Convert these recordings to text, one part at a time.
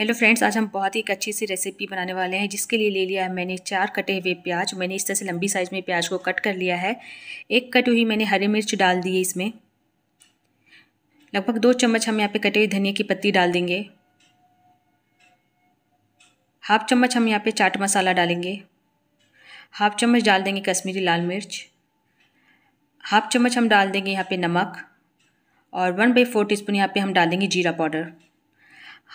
hello friends आज हम बहुत ही एक अच्छी सी रेसिपी बनाने वाले हैं जिसके लिए ले लिया है मैंने चार कटे हुए प्याज मैंने इस तरह से लंबी साइज़ में प्याज को कट कर लिया है एक कटी हुई मैंने हरी मिर्च डाल दी है इसमें लगभग दो चम्मच हम यहाँ पे कटे हुई धनिया की पत्ती डाल देंगे हाफ चम्मच हम यहाँ पर चाट मसाला डालेंगे हाफ चम्मच डाल देंगे कश्मीरी लाल मिर्च हाफ चम्मच हम डाल देंगे यहाँ पर नमक और one by four teaspoon यहाँ पर हम डाल देंगे जीरा पाउडर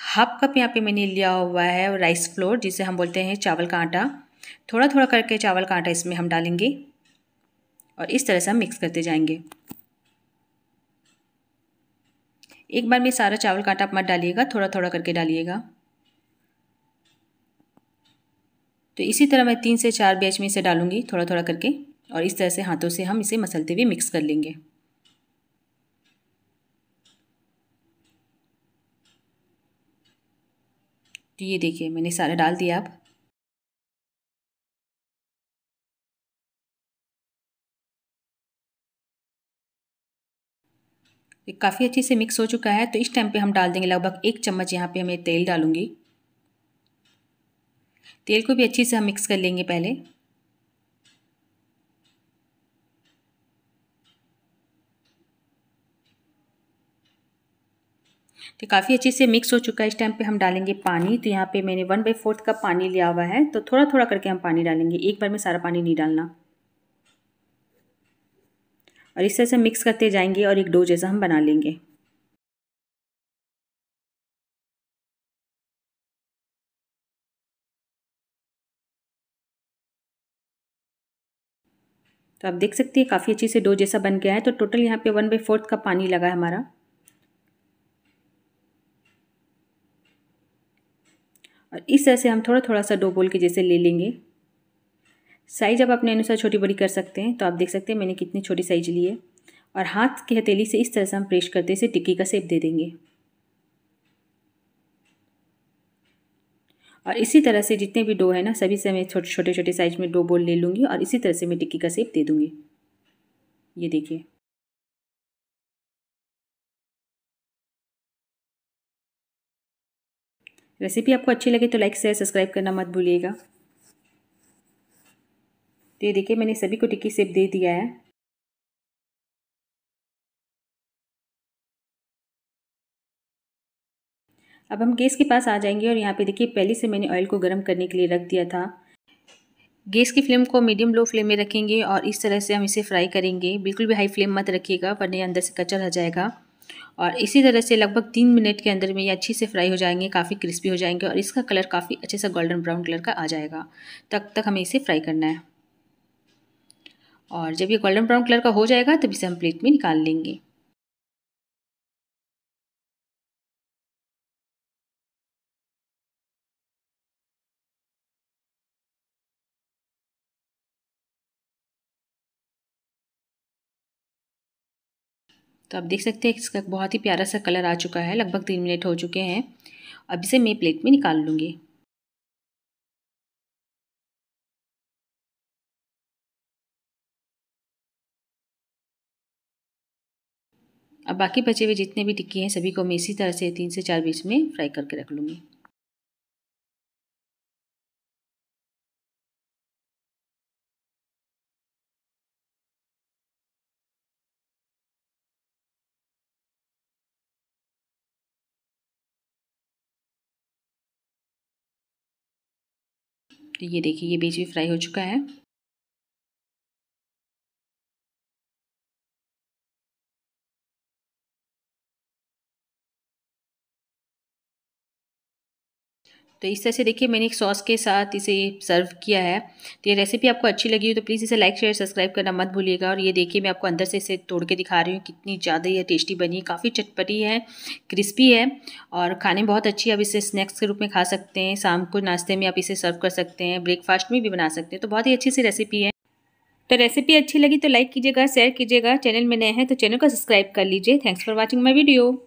हाफ कप यहाँ पे मैंने लिया हुआ है राइस फ्लोर जिसे हम बोलते हैं चावल का आटा थोड़ा थोड़ा करके चावल का आटा इसमें हम डालेंगे और इस तरह से हम मिक्स करते जाएंगे एक बार में सारा चावल का आटा आप मत डालिएगा थोड़ा थोड़ा करके डालिएगा तो इसी तरह मैं तीन से चार बैच में इसे डालूंगी थोड़ा थोड़ा करके और इस तरह से हाथों से हम इसे मसलते हुए मिक्स कर लेंगे तो ये देखिए मैंने सारा डाल दिया आप ये काफ़ी अच्छे से मिक्स हो चुका है तो इस टाइम पे हम डाल देंगे लगभग एक चम्मच यहाँ पे मैं तेल डालूंगी तेल को भी अच्छे से हम मिक्स कर लेंगे पहले तो काफ़ी अच्छे से मिक्स हो चुका है इस टाइम पे हम डालेंगे पानी तो यहाँ पे मैंने वन बाई फोर्थ का पानी लिया हुआ है तो थोड़ा थोड़ा करके हम पानी डालेंगे एक बार में सारा पानी नहीं डालना और इस तरह से मिक्स करते जाएंगे और एक डो जैसा हम बना लेंगे तो आप देख सकते हैं काफ़ी अच्छे से डो जैसा बन गया है तो टोटल यहाँ पे वन बाई फोर्थ का पानी लगा है हमारा और इस तरह से हम थोड़ा थोड़ा सा डो बोल के जैसे ले लेंगे साइज आप अपने अनुसार छोटी बड़ी कर सकते हैं तो आप देख सकते हैं मैंने कितनी छोटी साइज ली है और हाथ की हथेली से इस तरह से हम प्रेस करते इसे टिक्की का सेप दे देंगे और इसी तरह से जितने भी डो है ना सभी से मैं छोटे छोटे छोटे साइज में डो बोल ले लूँगी और इसी तरह से मैं टिक्की का सेप दे दूँगी ये देखिए रेसिपी आपको अच्छी लगे तो लाइक शेयर सब्सक्राइब करना मत भूलिएगा तो ये देखिए मैंने सभी को टिक्की सेप दे दिया है अब हम गैस के पास आ जाएंगे और यहाँ पे देखिए पहले से मैंने ऑयल को गर्म करने के लिए रख दिया था गैस की फ्लेम को मीडियम लो फ्लेम में रखेंगे और इस तरह से हम इसे फ्राई करेंगे बिल्कुल भी हाई फ्लेम मत रखिएगा वरना अंदर से कचर रह जाएगा और इसी तरह से लगभग तीन मिनट के अंदर में ये अच्छी से फ्राई हो जाएंगे काफ़ी क्रिस्पी हो जाएंगे और इसका कलर काफ़ी अच्छे सा गोल्डन ब्राउन कलर का आ जाएगा तब तक हमें इसे फ्राई करना है और जब ये गोल्डन ब्राउन कलर का हो जाएगा तब इसे हम प्लेट में निकाल लेंगे तो आप देख सकते हैं इसका बहुत ही प्यारा सा कलर आ चुका है लगभग तीन मिनट हो चुके हैं अब इसे मैं प्लेट में निकाल लूँगी अब बाकी बचे हुए जितने भी टिक्की हैं सभी को मैं इसी तरह से तीन से चार बीच में फ्राई करके रख लूँगी तो ये देखिए ये बीच भी फ्राई हो चुका है तो इस तरह से देखिए मैंने एक सॉस के साथ इसे सर्व किया है तो ये रेसिपी आपको अच्छी लगी हो तो प्लीज़ इसे लाइक शेयर सब्सक्राइब करना मत भूलिएगा और ये देखिए मैं आपको अंदर से इसे तोड़ के दिखा रही हूँ कितनी ज़्यादा ये टेस्टी बनी है काफ़ी चटपटी है क्रिस्पी है और खाने में बहुत अच्छी आप इसे स्नैक्स के रूप में खा सकते हैं शाम को नाश्ते में आप इसे सर्व कर सकते हैं ब्रेकफास्ट में भी बना सकते हैं तो बहुत ही अच्छी सी रेसिपी है तो रेसिपी अच्छी लगी तो लाइक कीजिएगा शेयर कीजिएगा चैनल में नए हैं तो चैनल को सब्सक्राइब कर लीजिए thanks for watching my video